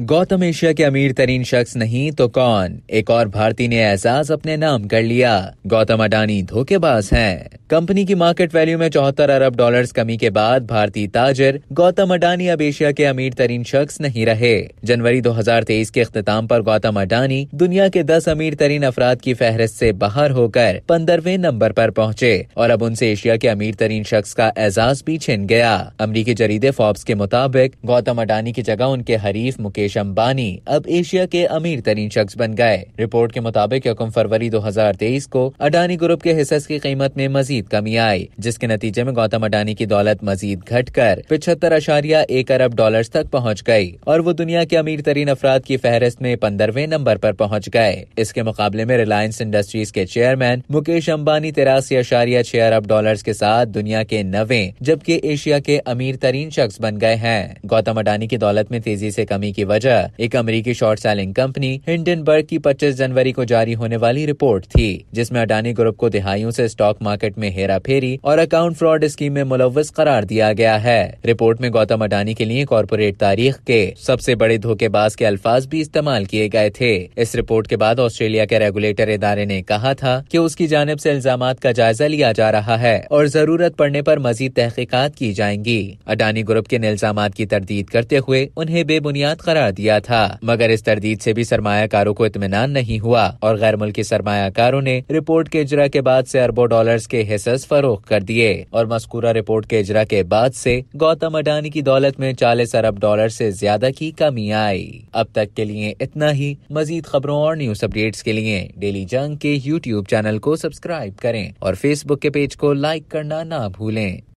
Gautam Asia के अमीर तरीन शख्स नहीं तो कौन एक और भारतीय ने एजाज अपने नाम कर लिया गौतम अडानी धोखेबाज हैं कंपनी की मार्केट वैल्यू में चौहत्तर अरब डॉलर्स कमी के बाद भारतीय ताजर गौतम अडानी अब एशिया के अमीर तरीन शख्स नहीं रहे जनवरी 2023 के अख्ताम पर गौतम अडानी दुनिया के 10 अमीर तरीन अफराद की फहरिस्त से बाहर होकर पंद्रहवें नंबर पर पहुंचे और अब उनसे एशिया के अमीर तरीन शख्स का एजाज भी छिन गया अमरीकी जरीदे फॉर्ब्स के मुताबिक गौतम अडानी की जगह उनके हरीफ मुकेश अम्बानी अब एशिया के अमीर तरीन शख्स बन गए रिपोर्ट के मुताबिक यकम फरवरी दो को अडानी ग्रुप के हिस्से की कीमत में मजीद मजीद कमी आई जिसके नतीजे में गौतम अडानी की दौलत मजीद घट कर पिछहत्तर अशारिया एक अरब डॉलर तक पहुँच गयी और वो दुनिया के अमीर तरीन अफराद की फहरिस्त में पंद्रहवे नंबर आरोप पहुँच गए इसके मुकाबले में रिलायंस इंडस्ट्रीज के चेयरमैन मुकेश अम्बानी तिरासी अशारिया छह अरब डॉलर के साथ दुनिया के नवे जबकि एशिया के अमीर तरीन शख्स बन गए हैं गौतम अडानी की दौलत में तेजी से कमी की वजह एक अमरीकी शॉर्ट सेलिंग कंपनी हिंडनबर्ग की 25 जनवरी को जारी होने वाली रिपोर्ट थी जिसमें अडानी ग्रुप को दिहाइयों से स्टॉक मार्केट में में हेरा फेरी और अकाउंट फ्रॉड स्कीम में मुलवस करार दिया गया है रिपोर्ट में गौतम अडानी के लिए कॉरपोरेट तारीख के सबसे बड़े धोखेबाज के अल्फाज भी इस्तेमाल किए गए थे इस रिपोर्ट के बाद ऑस्ट्रेलिया के रेगुलेटर इदारे ने कहा था की उसकी जानब ऐसी इल्जाम का जायजा लिया जा रहा है और जरूरत पड़ने आरोप मजीद तहकीकत की जाएंगी अडानी ग्रुप के इल्जाम की तरदीद करते हुए उन्हें बेबुनियाद करार दिया था मगर इस तरदीद ऐसी भी सरमाकारों को इतमान नहीं हुआ और गैर मुल्की सरमाकारों ने रिपोर्ट के इजरा के बाद ऐसी अरबों डॉलर के हिस्सेस फरोख कर दिए और मस्कूरा रिपोर्ट के इजरा के बाद से गौतम अडानी की दौलत में चालीस अरब डॉलर से ज्यादा की कमी आई अब तक के लिए इतना ही मजीद खबरों और न्यूज अपडेट्स के लिए डेली जंग के यूट्यूब चैनल को सब्सक्राइब करें और फेसबुक के पेज को लाइक करना ना भूलें